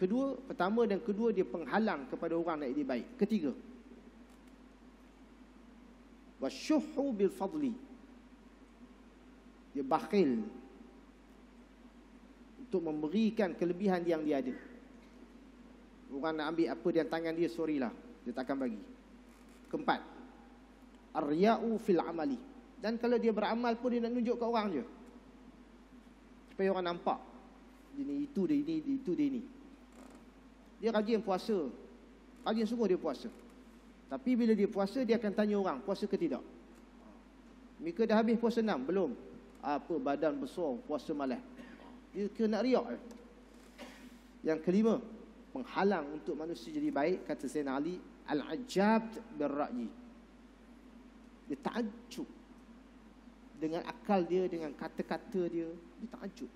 Kedua, pertama dan kedua dia penghalang kepada orang nak jadi baik. Ketiga. Wasyuhu bil fadli. Dia bakhil untuk memberikan kelebihan yang dia ada. Orang nak ambil apa dia tangan dia, sorry lah. Dia takkan bagi. Keempat. Arya'u fil amali. Dan kalau dia beramal pun dia nak tunjuk ke orang je. Supaya orang nampak. Ini itu dia, ini itu dia rajin puasa. Rajin sungguh dia puasa. Tapi bila dia puasa, dia akan tanya orang, puasa ke tidak? Mika dah habis puasa enam? Belum. Apa badan besar puasa malam? Dia kira nak riak. Yang kelima, penghalang untuk manusia jadi baik, kata Sayyidina Ali, Al-Ajab berra'yi. Dia takjub. Dengan akal dia, dengan kata-kata dia, dia takjub.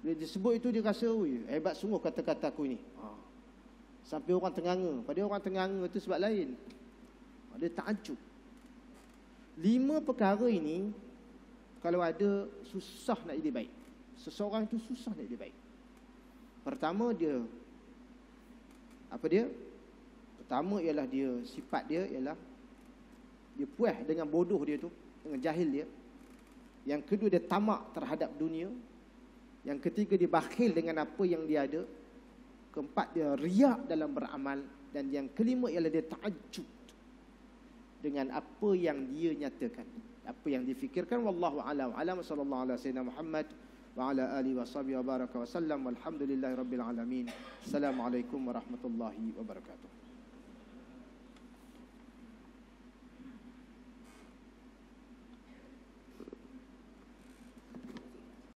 Bila dia sebut itu dia rasa Hebat sungguh kata-kata aku ni ha. Sampai orang tenganga Pada orang tenganga itu sebab lain ha, Dia tak hancur Lima perkara ini Kalau ada susah nak jadi baik Seseorang itu susah nak jadi baik Pertama dia Apa dia? Pertama ialah dia Sifat dia ialah Dia puas dengan bodoh dia tu Dengan jahil dia Yang kedua dia tamak terhadap dunia yang ketiga dia bakhil dengan apa yang dia ada. Keempat dia riak dalam beramal dan yang kelima ialah dia ta'ajjub dengan apa yang dia nyatakan. Apa yang difikirkan wallahu alam alam sallallahu alaihi wasallam Muhammad wa ala alihi wasabi wa baraka wasallam walhamdulillahirabbil alamin. Assalamualaikum warahmatullahi wabarakatuh.